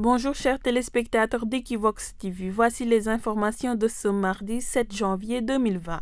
Bonjour chers téléspectateurs d'Equivox TV, voici les informations de ce mardi 7 janvier 2020.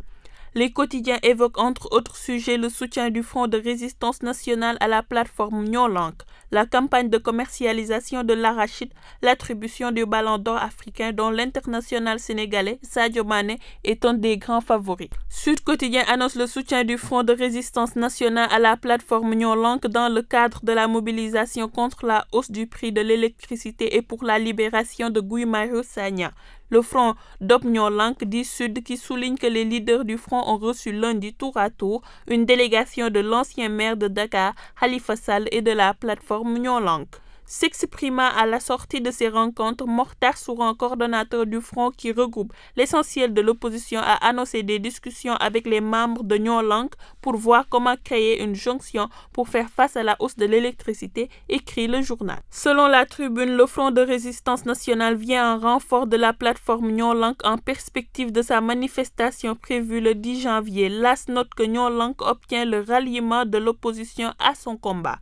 Les quotidiens évoquent entre autres sujets le soutien du Front de résistance nationale à la plateforme Nyolank, la campagne de commercialisation de l'arachide, l'attribution du ballon d'or africain dont l'international sénégalais Sadio Mané est un des grands favoris. Sud Quotidien annonce le soutien du Front de résistance nationale à la plateforme Nyolank dans le cadre de la mobilisation contre la hausse du prix de l'électricité et pour la libération de Guimaru Sanya. Le Front Lank dit Sud qui souligne que les leaders du Front ont reçu lundi tour à tour une délégation de l'ancien maire de Dakar, Khalifa Sall, et de la plateforme Nyolank s'exprima à la sortie de ces rencontres, Mortar Souran, coordonnateur du Front qui regroupe l'essentiel de l'opposition, a annoncé des discussions avec les membres de Lank pour voir comment créer une jonction pour faire face à la hausse de l'électricité, écrit le journal. Selon la tribune, le Front de résistance nationale vient en renfort de la plateforme Lank en perspective de sa manifestation prévue le 10 janvier. L'AS note que Lank obtient le ralliement de l'opposition à son combat.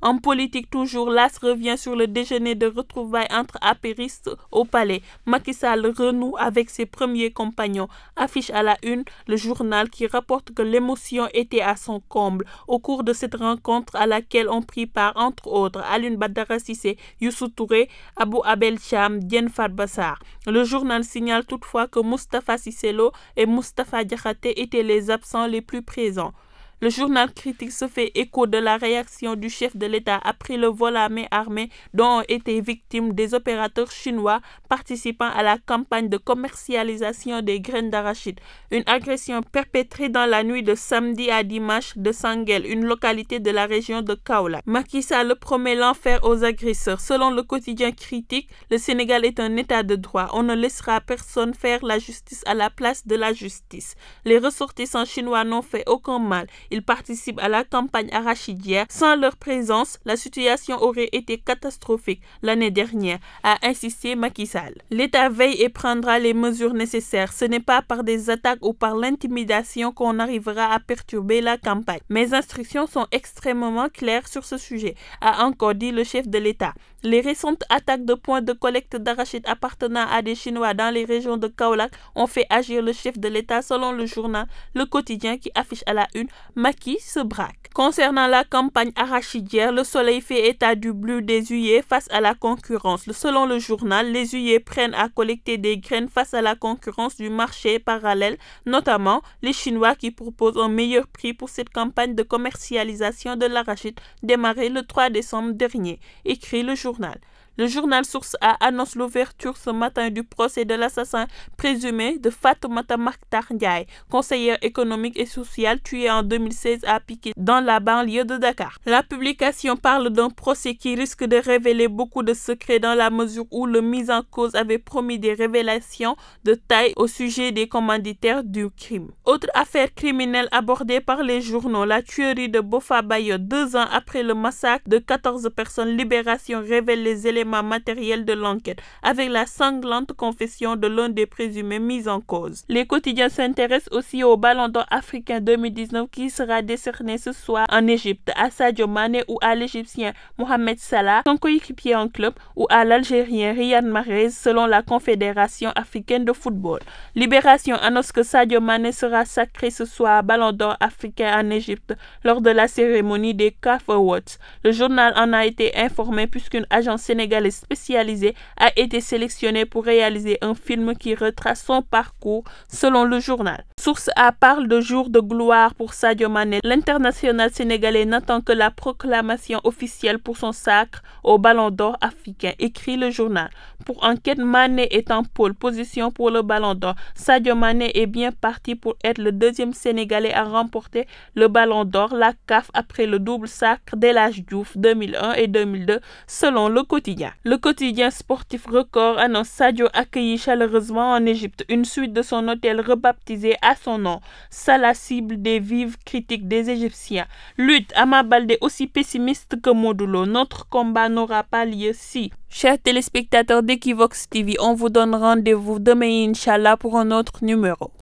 En politique, toujours, l'AS revient sur le déjeuner de retrouvailles entre apéristes au palais. Macky Sall renoue avec ses premiers compagnons. Affiche à la une le journal qui rapporte que l'émotion était à son comble au cours de cette rencontre à laquelle ont pris part, entre autres, Alun Badara Sissé, Youssou Touré, Abou Abel Cham, Dien Farbassar. Le journal signale toutefois que Mustapha Sissélo et Mustapha Diakhaté étaient les absents les plus présents. Le journal critique se fait écho de la réaction du chef de l'État après le vol à main armée dont ont été victimes des opérateurs chinois participant à la campagne de commercialisation des graines d'arachide. Une agression perpétrée dans la nuit de samedi à dimanche de Sangel, une localité de la région de Kaola. Macky Sall promet l'enfer aux agresseurs. Selon le quotidien critique, le Sénégal est un état de droit. On ne laissera personne faire la justice à la place de la justice. Les ressortissants chinois n'ont fait aucun mal. Ils participent à la campagne arachidière. Sans leur présence, la situation aurait été catastrophique l'année dernière, a insisté Macky Sall. L'État veille et prendra les mesures nécessaires. Ce n'est pas par des attaques ou par l'intimidation qu'on arrivera à perturber la campagne. Mes instructions sont extrêmement claires sur ce sujet, a encore dit le chef de l'État. Les récentes attaques de points de collecte d'arachides appartenant à des Chinois dans les régions de Kaolack ont fait agir le chef de l'État selon le journal Le Quotidien qui affiche à la une Maki se braque. Concernant la campagne arachidière, le soleil fait état du bleu des huillets face à la concurrence. Selon le journal, les huillets prennent à collecter des graines face à la concurrence du marché parallèle, notamment les Chinois qui proposent un meilleur prix pour cette campagne de commercialisation de l'arachide démarrée le 3 décembre dernier, écrit le journal. Le journal Source A annonce l'ouverture ce matin du procès de l'assassin présumé de Fatoumata Maktar Ndiaye, conseillère économique et social tuée en 2016 à Piquet dans la banlieue de Dakar. La publication parle d'un procès qui risque de révéler beaucoup de secrets dans la mesure où le mis en cause avait promis des révélations de taille au sujet des commanditaires du crime. Autre affaire criminelle abordée par les journaux, la tuerie de Bofa Bayo deux ans après le massacre de 14 personnes, Libération révèle les éléments matériel de l'enquête avec la sanglante confession de l'un des présumés mis en cause. Les quotidiens s'intéressent aussi au ballon d'or africain 2019 qui sera décerné ce soir en Égypte à Sadio Mane ou à l'Égyptien Mohamed Salah, son coéquipier en club, ou à l'Algérien Riyad Mahrez selon la Confédération africaine de football. Libération annonce que Sadio Mane sera sacré ce soir à ballon d'or africain en Égypte lors de la cérémonie des CAF Awards. Le journal en a été informé puisqu'une agence sénégalaise spécialisé a été sélectionné pour réaliser un film qui retrace son parcours selon le journal. Source A parle de jours de gloire pour Sadio Mané. L'international sénégalais n'attend que la proclamation officielle pour son sacre au Ballon d'Or africain, écrit le journal. Pour enquête, Mané est en pôle position pour le Ballon d'Or. Sadio Mané est bien parti pour être le deuxième sénégalais à remporter le Ballon d'Or, la CAF après le double sacre l'âge douf 2001 et 2002, selon le quotidien. Le quotidien sportif Record annonce Sadio accueilli chaleureusement en Égypte une suite de son hôtel rebaptisé son nom. Ça la cible des vives critiques des Égyptiens. Lutte, Amabalde aussi pessimiste que Modulo. Notre combat n'aura pas lieu si. Chers téléspectateurs d'Equivox TV, on vous donne rendez-vous demain, Inch'Allah, pour un autre numéro.